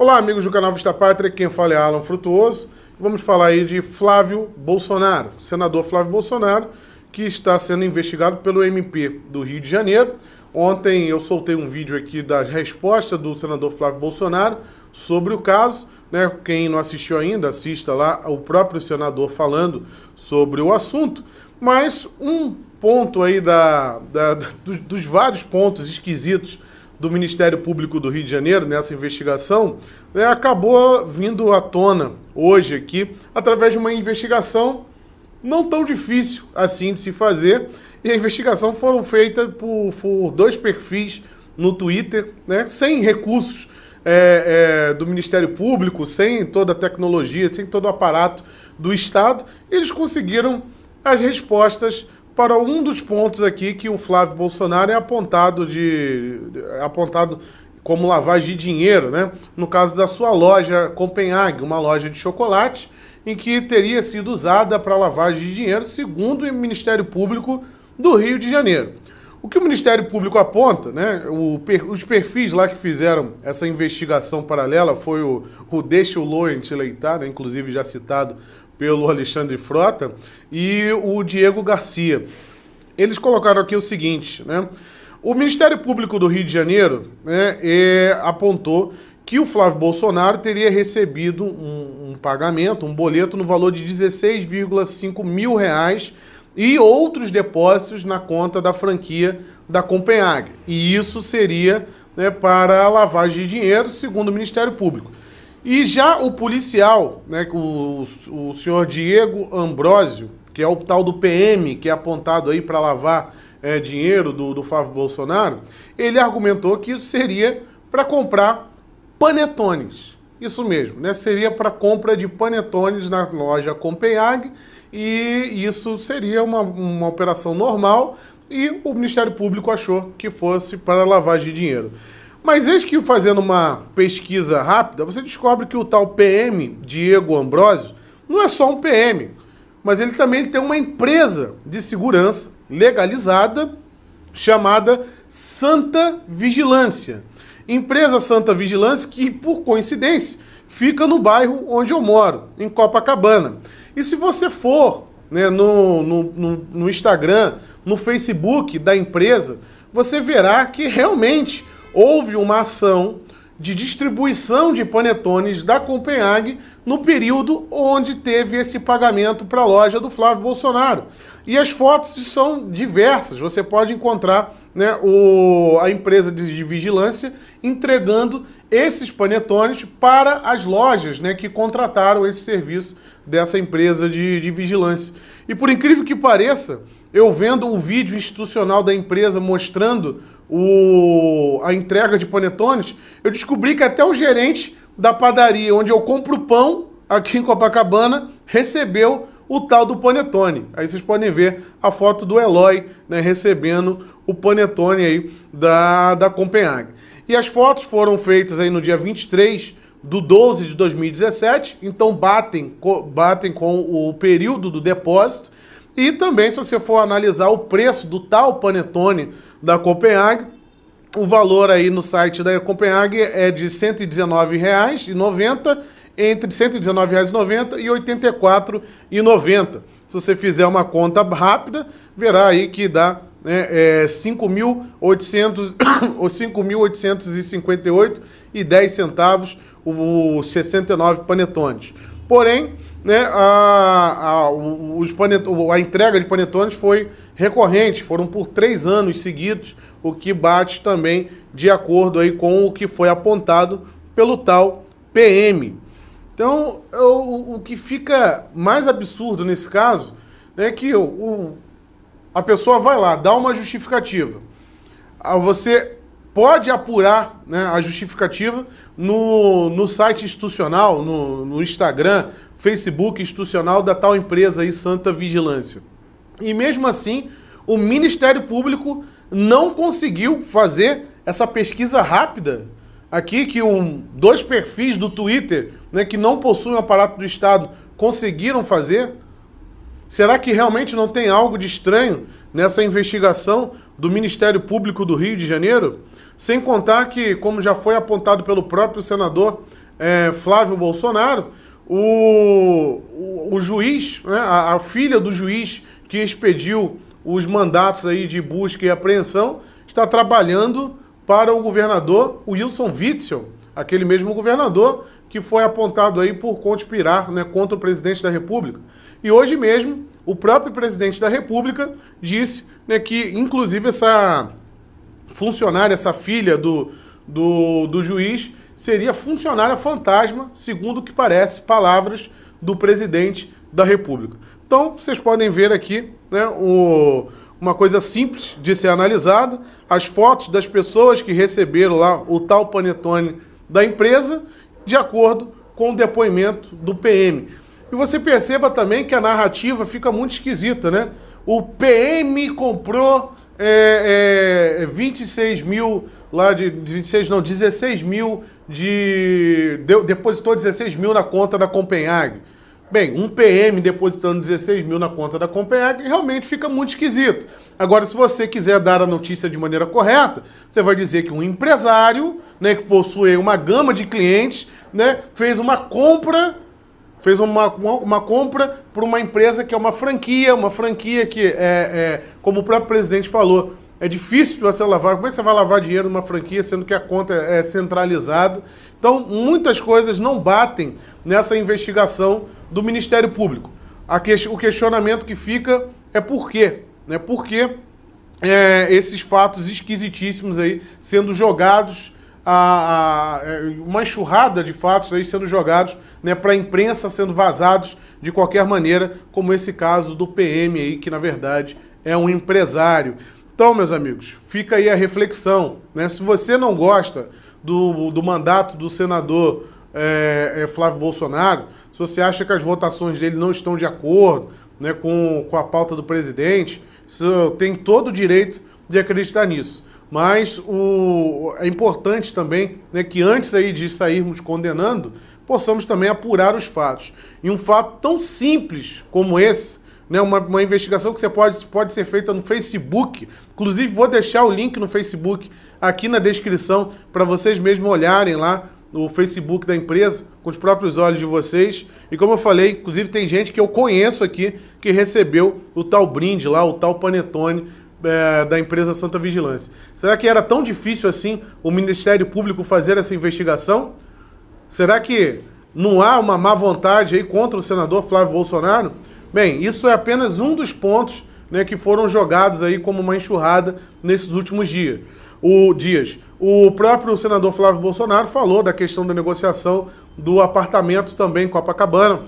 Olá, amigos do canal Vista Pátria, quem fala é Alan Frutuoso. Vamos falar aí de Flávio Bolsonaro, senador Flávio Bolsonaro, que está sendo investigado pelo MP do Rio de Janeiro. Ontem eu soltei um vídeo aqui da resposta do senador Flávio Bolsonaro sobre o caso. Né? Quem não assistiu ainda, assista lá o próprio senador falando sobre o assunto. Mas um ponto aí da, da dos, dos vários pontos esquisitos do Ministério Público do Rio de Janeiro nessa investigação né, acabou vindo à tona hoje aqui através de uma investigação não tão difícil assim de se fazer. E a investigação foram feita por, por dois perfis no Twitter, né, sem recursos é, é, do Ministério Público, sem toda a tecnologia, sem todo o aparato do Estado, eles conseguiram as respostas para um dos pontos aqui que o Flávio Bolsonaro é apontado de é apontado como lavagem de dinheiro, né? No caso da sua loja Copenhague, uma loja de chocolate, em que teria sido usada para lavagem de dinheiro, segundo o Ministério Público do Rio de Janeiro. O que o Ministério Público aponta, né? O, os perfis lá que fizeram essa investigação paralela foi o, o Deixa o Loen leitar, né? inclusive já citado pelo Alexandre Frota, e o Diego Garcia. Eles colocaram aqui o seguinte, né? O Ministério Público do Rio de Janeiro né, é, apontou que o Flávio Bolsonaro teria recebido um, um pagamento, um boleto no valor de 16,5 mil reais e outros depósitos na conta da franquia da Copenhague. E isso seria né, para lavagem de dinheiro, segundo o Ministério Público. E já o policial, né, o, o senhor Diego Ambrósio, que é o tal do PM, que é apontado aí para lavar é, dinheiro do, do Flávio Bolsonaro, ele argumentou que isso seria para comprar panetones. Isso mesmo, né? Seria para compra de panetones na loja Copenhague e isso seria uma, uma operação normal e o Ministério Público achou que fosse para lavagem de dinheiro. Mas eis que fazendo uma pesquisa rápida, você descobre que o tal PM, Diego Ambrosio, não é só um PM, mas ele também tem uma empresa de segurança legalizada chamada Santa Vigilância. Empresa Santa Vigilância que, por coincidência, fica no bairro onde eu moro, em Copacabana. E se você for né, no, no, no, no Instagram, no Facebook da empresa, você verá que realmente houve uma ação de distribuição de panetones da Copenhague no período onde teve esse pagamento para a loja do Flávio Bolsonaro. E as fotos são diversas, você pode encontrar né, o, a empresa de, de vigilância entregando esses panetones para as lojas né, que contrataram esse serviço dessa empresa de, de vigilância. E por incrível que pareça, eu vendo o vídeo institucional da empresa mostrando o, a entrega de panetones, eu descobri que até o gerente da padaria onde eu compro pão, aqui em Copacabana, recebeu o tal do panetone. Aí vocês podem ver a foto do Eloy né, recebendo o panetone aí da, da Copenhague. E as fotos foram feitas aí no dia 23 do 12 de 2017, então batem, batem com o período do depósito. E também, se você for analisar o preço do tal panetone da Copenhague. O valor aí no site da Copenhague é de R$ 119,90, entre R$ 119,90 e R$ 84,90. Se você fizer uma conta rápida, verá aí que dá né, é, 5.858 e 10 centavos os 69 panetones. Porém, né, a, a, os panet, a entrega de panetones foi recorrente, foram por três anos seguidos, o que bate também de acordo aí com o que foi apontado pelo tal PM. Então, eu, o que fica mais absurdo nesse caso é que o, o, a pessoa vai lá, dá uma justificativa. Ah, você pode apurar né, a justificativa no, no site institucional, no, no Instagram, Facebook institucional da tal empresa aí, Santa Vigilância. E mesmo assim, o Ministério Público não conseguiu fazer essa pesquisa rápida aqui que um, dois perfis do Twitter, né, que não possuem o aparato do Estado, conseguiram fazer? Será que realmente não tem algo de estranho nessa investigação do Ministério Público do Rio de Janeiro? Sem contar que, como já foi apontado pelo próprio senador é, Flávio Bolsonaro, o, o, o juiz, né, a, a filha do juiz que expediu os mandatos aí de busca e apreensão, está trabalhando para o governador Wilson Witzel, aquele mesmo governador que foi apontado aí por conspirar né, contra o presidente da República. E hoje mesmo, o próprio presidente da República disse né, que, inclusive, essa funcionária, essa filha do, do, do juiz, seria funcionária fantasma, segundo o que parece, palavras do presidente da República. Então, vocês podem ver aqui né, o, uma coisa simples de ser analisada, as fotos das pessoas que receberam lá o tal panetone da empresa, de acordo com o depoimento do PM. E você perceba também que a narrativa fica muito esquisita, né? O PM comprou é, é, 26 mil lá de 26 não, 16 mil de, de depositou 16 mil na conta da Copenhague. Bem, um PM depositando 16 mil na conta da Copenhague realmente fica muito esquisito. Agora, se você quiser dar a notícia de maneira correta, você vai dizer que um empresário, né, que possui uma gama de clientes, né, fez uma compra, fez uma, uma, uma compra por uma empresa que é uma franquia, uma franquia que, é, é como o próprio presidente falou, é difícil de você lavar. Como é que você vai lavar dinheiro numa franquia, sendo que a conta é, é centralizada? Então, muitas coisas não batem nessa investigação do Ministério Público. Que, o questionamento que fica é por quê? Né? Por que é, esses fatos esquisitíssimos aí sendo jogados, a, a, é, uma enxurrada de fatos aí sendo jogados né, para a imprensa, sendo vazados de qualquer maneira, como esse caso do PM aí, que na verdade é um empresário. Então, meus amigos, fica aí a reflexão. Né? Se você não gosta do, do mandato do senador é, é, Flávio Bolsonaro, se você acha que as votações dele não estão de acordo né, com, com a pauta do presidente, você tem todo o direito de acreditar nisso. Mas o, é importante também né, que antes aí de sairmos condenando, possamos também apurar os fatos. E um fato tão simples como esse, né, uma, uma investigação que você pode, pode ser feita no Facebook, inclusive vou deixar o link no Facebook aqui na descrição para vocês mesmos olharem lá no Facebook da empresa, com os próprios olhos de vocês. E como eu falei, inclusive tem gente que eu conheço aqui que recebeu o tal brinde lá, o tal panetone é, da empresa Santa Vigilância. Será que era tão difícil assim o Ministério Público fazer essa investigação? Será que não há uma má vontade aí contra o senador Flávio Bolsonaro? Bem, isso é apenas um dos pontos né, que foram jogados aí como uma enxurrada nesses últimos dias o Dias. O próprio senador Flávio Bolsonaro falou da questão da negociação do apartamento também em Copacabana,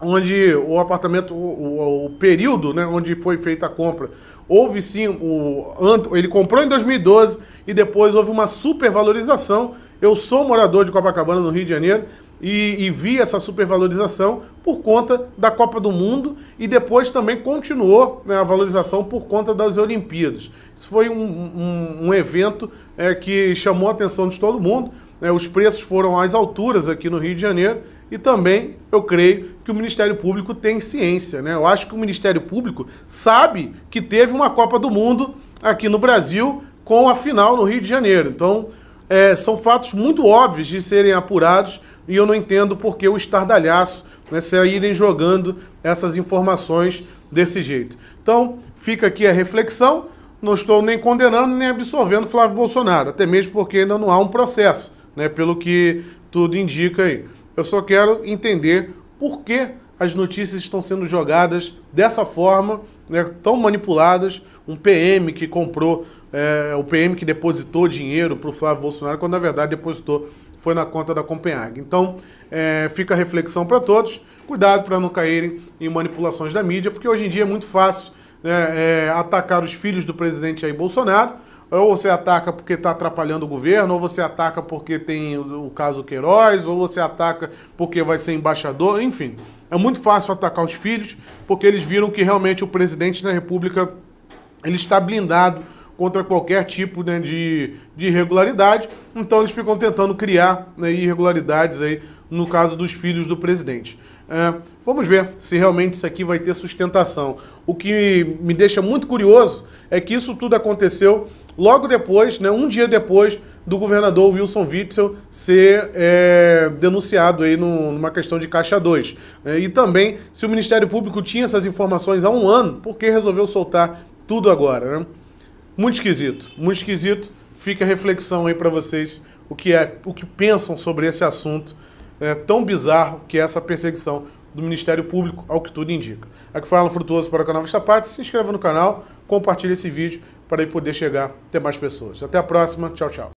onde o apartamento, o, o período né, onde foi feita a compra, houve sim, o, ele comprou em 2012 e depois houve uma supervalorização. Eu sou morador de Copacabana, no Rio de Janeiro, e, e vi essa supervalorização por conta da Copa do Mundo e depois também continuou né, a valorização por conta das Olimpíadas. Isso foi um, um, um evento é, que chamou a atenção de todo mundo. Né, os preços foram às alturas aqui no Rio de Janeiro e também eu creio que o Ministério Público tem ciência. Né? Eu acho que o Ministério Público sabe que teve uma Copa do Mundo aqui no Brasil com a final no Rio de Janeiro. Então, é, são fatos muito óbvios de serem apurados e eu não entendo porque o estardalhaço né, é irem jogando essas informações desse jeito. Então, fica aqui a reflexão. Não estou nem condenando nem absolvendo Flávio Bolsonaro, até mesmo porque ainda não há um processo, né, pelo que tudo indica aí. Eu só quero entender por que as notícias estão sendo jogadas dessa forma, né, tão manipuladas. Um PM que comprou, é, o PM que depositou dinheiro para o Flávio Bolsonaro, quando na verdade depositou foi na conta da Copenhague. Então, é, fica a reflexão para todos. Cuidado para não caírem em manipulações da mídia, porque hoje em dia é muito fácil né, é, atacar os filhos do presidente Jair Bolsonaro. Ou você ataca porque está atrapalhando o governo, ou você ataca porque tem o, o caso Queiroz, ou você ataca porque vai ser embaixador, enfim. É muito fácil atacar os filhos, porque eles viram que realmente o presidente da República ele está blindado contra qualquer tipo né, de, de irregularidade. Então eles ficam tentando criar né, irregularidades aí no caso dos filhos do presidente. É, vamos ver se realmente isso aqui vai ter sustentação. O que me deixa muito curioso é que isso tudo aconteceu logo depois, né, um dia depois do governador Wilson Witzel ser é, denunciado aí no, numa questão de Caixa 2. É, e também se o Ministério Público tinha essas informações há um ano, por que resolveu soltar tudo agora, né? Muito esquisito, muito esquisito. Fica a reflexão aí para vocês o que é, o que pensam sobre esse assunto é, tão bizarro que é essa perseguição do Ministério Público, ao que tudo indica. Aqui foi Alan Frutuoso para o canal Vista Se inscreva no canal, compartilhe esse vídeo para poder chegar até mais pessoas. Até a próxima. Tchau, tchau.